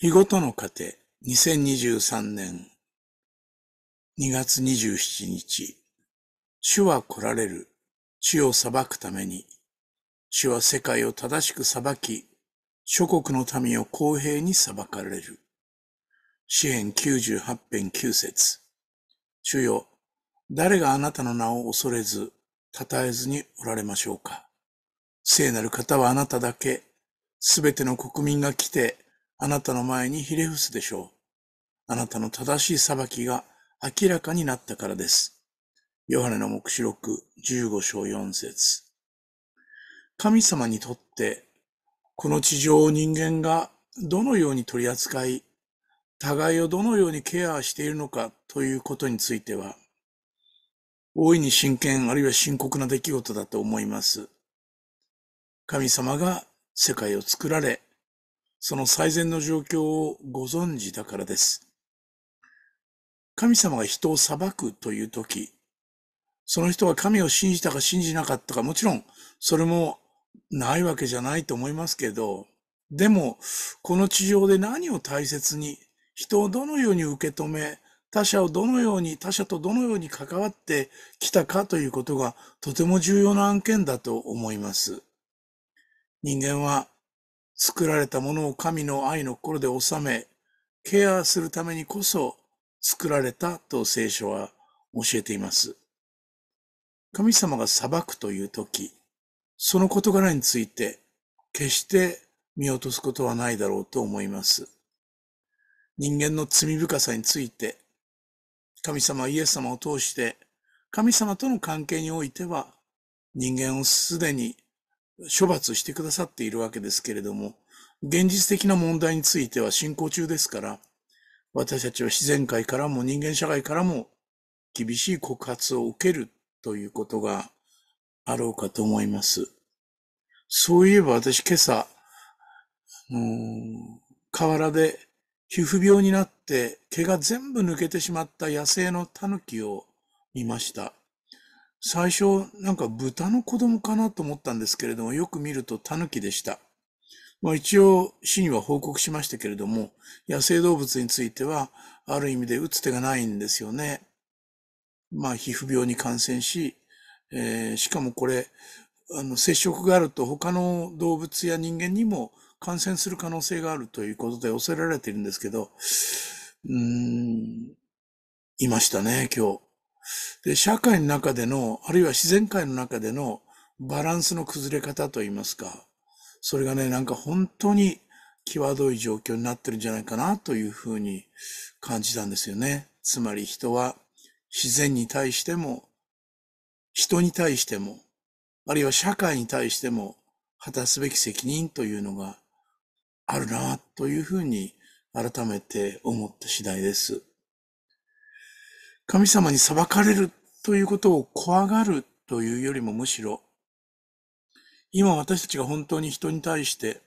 日ごとの糧2023年2月27日主は来られる地を裁くために主は世界を正しく裁き諸国の民を公平に裁かれる詩篇98編9節主よ誰があなたの名を恐れず称えずにおられましょうか聖なる方はあなただけすべての国民が来てあなたの前にひれ伏すでしょう。あなたの正しい裁きが明らかになったからです。ヨハネの目視録15章4節神様にとって、この地上を人間がどのように取り扱い、互いをどのようにケアしているのかということについては、大いに真剣あるいは深刻な出来事だと思います。神様が世界を作られ、その最善の状況をご存知だからです。神様が人を裁くという時、その人が神を信じたか信じなかったか、もちろんそれもないわけじゃないと思いますけど、でも、この地上で何を大切に、人をどのように受け止め、他者をどのように、他者とどのように関わってきたかということがとても重要な案件だと思います。人間は作られたものを神の愛の心で収め、ケアするためにこそ作られたと聖書は教えています。神様が裁くという時、その事柄について決して見落とすことはないだろうと思います。人間の罪深さについて、神様イエス様を通して、神様との関係においては、人間をすでに処罰してくださっているわけですけれども、現実的な問題については進行中ですから、私たちは自然界からも人間社会からも厳しい告発を受けるということがあろうかと思います。そういえば私今朝、河原で皮膚病になって毛が全部抜けてしまった野生のタヌキを見ました。最初、なんか豚の子供かなと思ったんですけれども、よく見ると狸でした。まあ、一応、市には報告しましたけれども、野生動物については、ある意味で打つ手がないんですよね。まあ、皮膚病に感染し、えー、しかもこれ、あの、接触があると他の動物や人間にも感染する可能性があるということで恐れられているんですけど、うーん、いましたね、今日。で、社会の中での、あるいは自然界の中でのバランスの崩れ方といいますか、それがね、なんか本当に際どい状況になってるんじゃないかなというふうに感じたんですよね。つまり人は自然に対しても、人に対しても、あるいは社会に対しても果たすべき責任というのがあるなというふうに改めて思った次第です。神様に裁かれるということを怖がるというよりもむしろ、今私たちが本当に人に対して、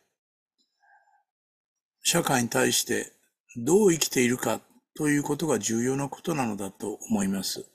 社会に対してどう生きているかということが重要なことなのだと思います。